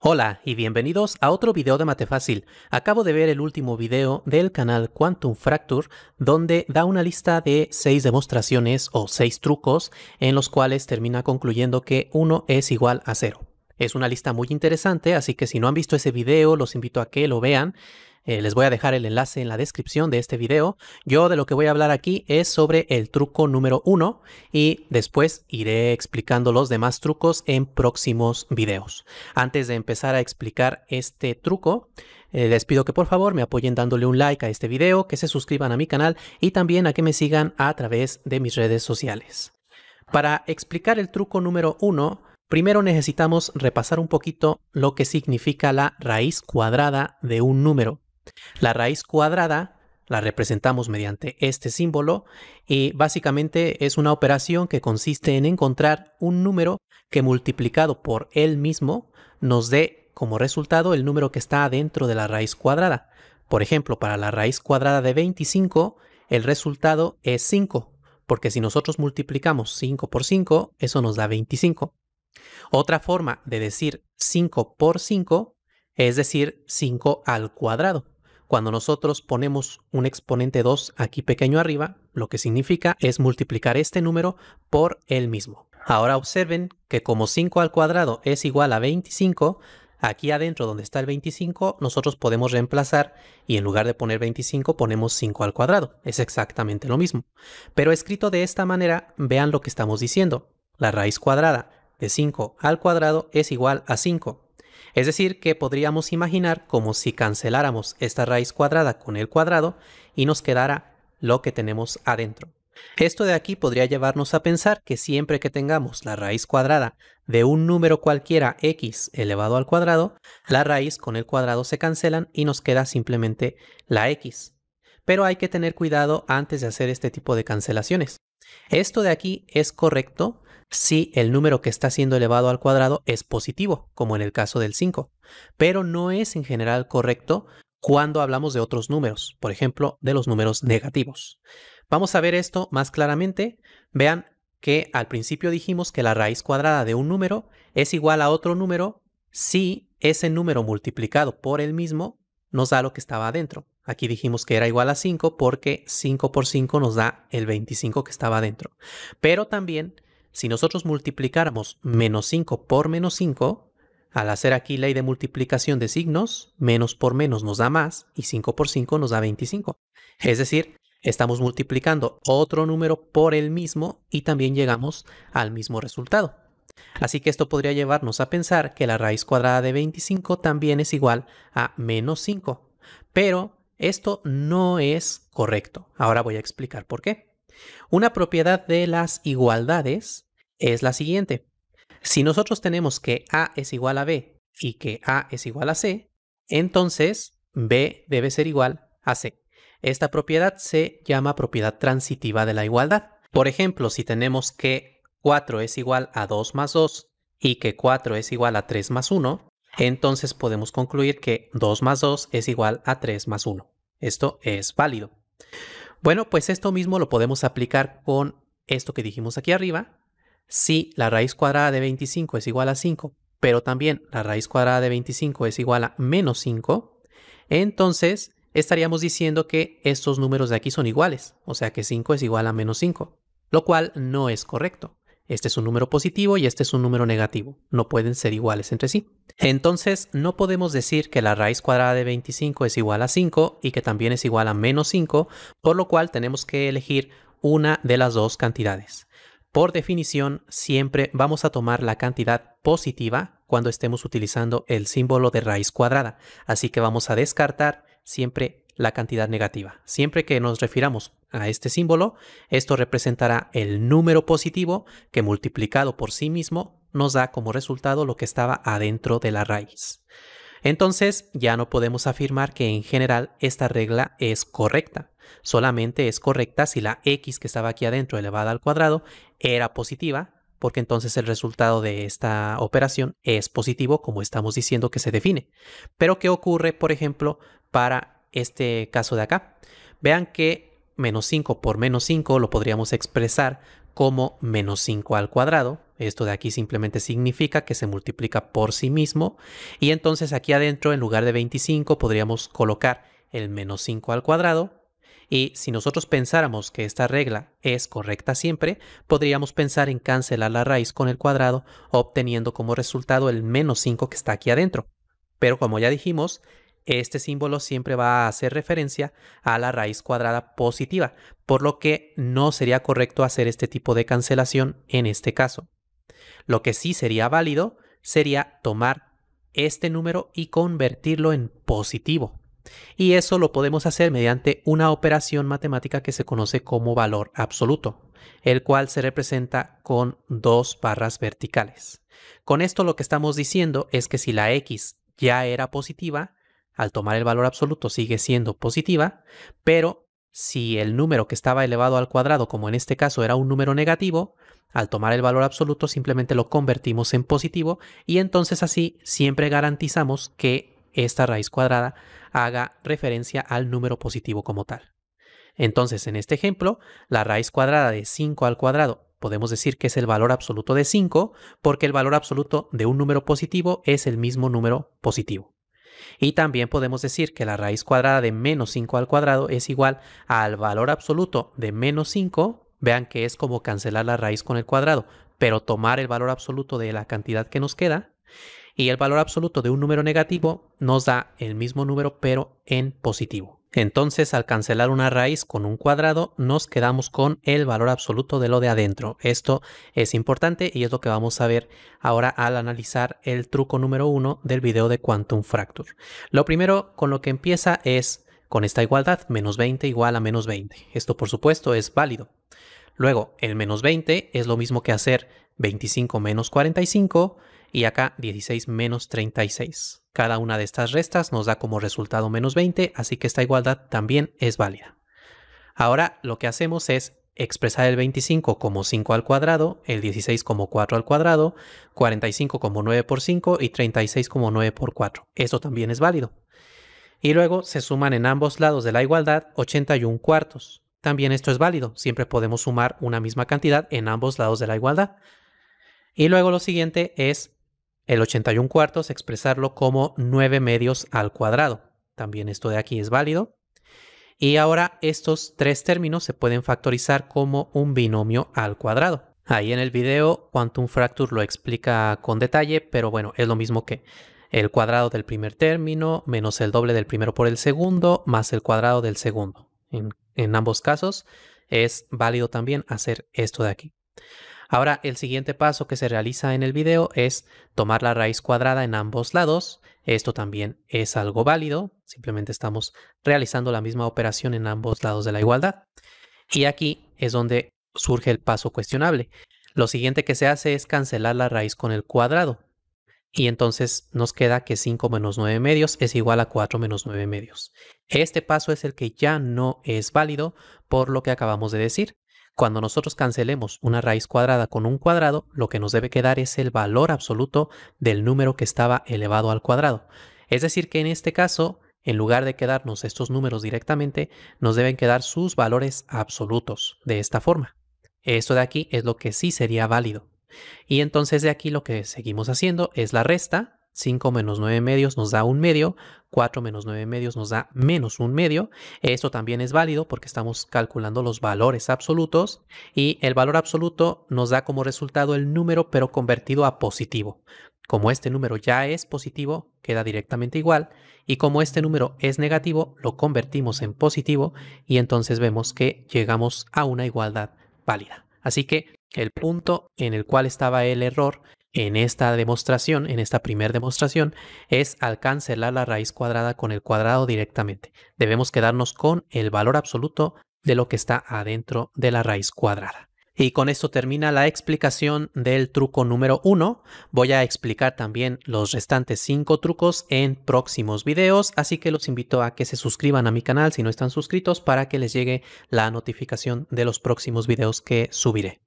Hola y bienvenidos a otro video de Mate Fácil. Acabo de ver el último video del canal Quantum Fracture donde da una lista de 6 demostraciones o 6 trucos en los cuales termina concluyendo que 1 es igual a 0. Es una lista muy interesante, así que si no han visto ese video los invito a que lo vean. Eh, les voy a dejar el enlace en la descripción de este video. Yo de lo que voy a hablar aquí es sobre el truco número uno y después iré explicando los demás trucos en próximos videos. Antes de empezar a explicar este truco, eh, les pido que por favor me apoyen dándole un like a este video, que se suscriban a mi canal y también a que me sigan a través de mis redes sociales. Para explicar el truco número uno, primero necesitamos repasar un poquito lo que significa la raíz cuadrada de un número. La raíz cuadrada la representamos mediante este símbolo y básicamente es una operación que consiste en encontrar un número que multiplicado por él mismo nos dé como resultado el número que está adentro de la raíz cuadrada. Por ejemplo, para la raíz cuadrada de 25, el resultado es 5, porque si nosotros multiplicamos 5 por 5, eso nos da 25. Otra forma de decir 5 por 5 es decir 5 al cuadrado. Cuando nosotros ponemos un exponente 2 aquí pequeño arriba, lo que significa es multiplicar este número por el mismo. Ahora observen que como 5 al cuadrado es igual a 25, aquí adentro donde está el 25 nosotros podemos reemplazar y en lugar de poner 25 ponemos 5 al cuadrado. Es exactamente lo mismo. Pero escrito de esta manera, vean lo que estamos diciendo. La raíz cuadrada de 5 al cuadrado es igual a 5. Es decir, que podríamos imaginar como si canceláramos esta raíz cuadrada con el cuadrado y nos quedara lo que tenemos adentro. Esto de aquí podría llevarnos a pensar que siempre que tengamos la raíz cuadrada de un número cualquiera x elevado al cuadrado, la raíz con el cuadrado se cancelan y nos queda simplemente la x. Pero hay que tener cuidado antes de hacer este tipo de cancelaciones, esto de aquí es correcto si el número que está siendo elevado al cuadrado es positivo, como en el caso del 5, pero no es en general correcto cuando hablamos de otros números, por ejemplo, de los números negativos. Vamos a ver esto más claramente. Vean que al principio dijimos que la raíz cuadrada de un número es igual a otro número si ese número multiplicado por el mismo nos da lo que estaba adentro. Aquí dijimos que era igual a 5 porque 5 por 5 nos da el 25 que estaba adentro. Pero también, si nosotros multiplicáramos menos 5 por menos 5, al hacer aquí ley de multiplicación de signos, menos por menos nos da más y 5 por 5 nos da 25. Es decir, estamos multiplicando otro número por el mismo y también llegamos al mismo resultado. Así que esto podría llevarnos a pensar que la raíz cuadrada de 25 también es igual a menos 5. Pero esto no es correcto. Ahora voy a explicar por qué. Una propiedad de las igualdades es la siguiente. Si nosotros tenemos que A es igual a B y que A es igual a C, entonces B debe ser igual a C. Esta propiedad se llama propiedad transitiva de la igualdad. Por ejemplo, si tenemos que 4 es igual a 2 más 2 y que 4 es igual a 3 más 1, entonces podemos concluir que 2 más 2 es igual a 3 más 1. Esto es válido. Bueno, pues esto mismo lo podemos aplicar con esto que dijimos aquí arriba. Si la raíz cuadrada de 25 es igual a 5, pero también la raíz cuadrada de 25 es igual a menos 5, entonces estaríamos diciendo que estos números de aquí son iguales, o sea que 5 es igual a menos 5, lo cual no es correcto. Este es un número positivo y este es un número negativo. No pueden ser iguales entre sí. Entonces, no podemos decir que la raíz cuadrada de 25 es igual a 5 y que también es igual a menos 5, por lo cual tenemos que elegir una de las dos cantidades. Por definición, siempre vamos a tomar la cantidad positiva cuando estemos utilizando el símbolo de raíz cuadrada, así que vamos a descartar siempre la cantidad negativa. Siempre que nos refiramos a este símbolo, esto representará el número positivo que multiplicado por sí mismo nos da como resultado lo que estaba adentro de la raíz. Entonces ya no podemos afirmar que en general esta regla es correcta. Solamente es correcta si la x que estaba aquí adentro elevada al cuadrado era positiva, porque entonces el resultado de esta operación es positivo como estamos diciendo que se define. Pero ¿qué ocurre, por ejemplo, para este caso de acá. Vean que menos 5 por menos 5 lo podríamos expresar como menos 5 al cuadrado. Esto de aquí simplemente significa que se multiplica por sí mismo. Y entonces aquí adentro, en lugar de 25, podríamos colocar el menos 5 al cuadrado. Y si nosotros pensáramos que esta regla es correcta siempre, podríamos pensar en cancelar la raíz con el cuadrado, obteniendo como resultado el menos 5 que está aquí adentro. Pero como ya dijimos, este símbolo siempre va a hacer referencia a la raíz cuadrada positiva, por lo que no sería correcto hacer este tipo de cancelación en este caso. Lo que sí sería válido sería tomar este número y convertirlo en positivo. Y eso lo podemos hacer mediante una operación matemática que se conoce como valor absoluto, el cual se representa con dos barras verticales. Con esto lo que estamos diciendo es que si la x ya era positiva, al tomar el valor absoluto sigue siendo positiva, pero si el número que estaba elevado al cuadrado, como en este caso era un número negativo, al tomar el valor absoluto simplemente lo convertimos en positivo y entonces así siempre garantizamos que esta raíz cuadrada haga referencia al número positivo como tal. Entonces, en este ejemplo, la raíz cuadrada de 5 al cuadrado podemos decir que es el valor absoluto de 5 porque el valor absoluto de un número positivo es el mismo número positivo. Y también podemos decir que la raíz cuadrada de menos 5 al cuadrado es igual al valor absoluto de menos 5. Vean que es como cancelar la raíz con el cuadrado, pero tomar el valor absoluto de la cantidad que nos queda. Y el valor absoluto de un número negativo nos da el mismo número, pero en positivo. Entonces, al cancelar una raíz con un cuadrado, nos quedamos con el valor absoluto de lo de adentro. Esto es importante y es lo que vamos a ver ahora al analizar el truco número uno del video de Quantum Fracture. Lo primero con lo que empieza es con esta igualdad, menos 20 igual a menos 20. Esto, por supuesto, es válido. Luego, el menos 20 es lo mismo que hacer 25 menos 45 y acá 16 menos 36. Cada una de estas restas nos da como resultado menos 20, así que esta igualdad también es válida. Ahora lo que hacemos es expresar el 25 como 5 al cuadrado, el 16 como 4 al cuadrado, 45 como 9 por 5 y 36 como 9 por 4. Esto también es válido. Y luego se suman en ambos lados de la igualdad 81 cuartos. También esto es válido, siempre podemos sumar una misma cantidad en ambos lados de la igualdad. Y luego lo siguiente es el 81 cuartos expresarlo como 9 medios al cuadrado. También esto de aquí es válido. Y ahora estos tres términos se pueden factorizar como un binomio al cuadrado. Ahí en el video Quantum Fracture lo explica con detalle, pero bueno, es lo mismo que el cuadrado del primer término menos el doble del primero por el segundo más el cuadrado del segundo. En, en ambos casos es válido también hacer esto de aquí. Ahora, el siguiente paso que se realiza en el video es tomar la raíz cuadrada en ambos lados. Esto también es algo válido, simplemente estamos realizando la misma operación en ambos lados de la igualdad. Y aquí es donde surge el paso cuestionable. Lo siguiente que se hace es cancelar la raíz con el cuadrado. Y entonces nos queda que 5 menos 9 medios es igual a 4 menos 9 medios. Este paso es el que ya no es válido por lo que acabamos de decir. Cuando nosotros cancelemos una raíz cuadrada con un cuadrado, lo que nos debe quedar es el valor absoluto del número que estaba elevado al cuadrado. Es decir, que en este caso, en lugar de quedarnos estos números directamente, nos deben quedar sus valores absolutos, de esta forma. Esto de aquí es lo que sí sería válido. Y entonces de aquí lo que seguimos haciendo es la resta, 5 menos 9 medios nos da un medio, 4 menos 9 medios nos da menos un medio. Esto también es válido porque estamos calculando los valores absolutos y el valor absoluto nos da como resultado el número pero convertido a positivo. Como este número ya es positivo, queda directamente igual y como este número es negativo, lo convertimos en positivo y entonces vemos que llegamos a una igualdad válida. Así que el punto en el cual estaba el error en esta demostración, en esta primera demostración, es al cancelar la raíz cuadrada con el cuadrado directamente. Debemos quedarnos con el valor absoluto de lo que está adentro de la raíz cuadrada. Y con esto termina la explicación del truco número 1. Voy a explicar también los restantes 5 trucos en próximos videos, así que los invito a que se suscriban a mi canal si no están suscritos para que les llegue la notificación de los próximos videos que subiré.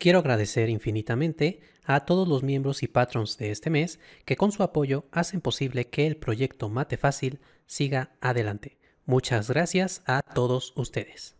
Quiero agradecer infinitamente a todos los miembros y patrons de este mes que con su apoyo hacen posible que el proyecto Mate Fácil siga adelante. Muchas gracias a todos ustedes.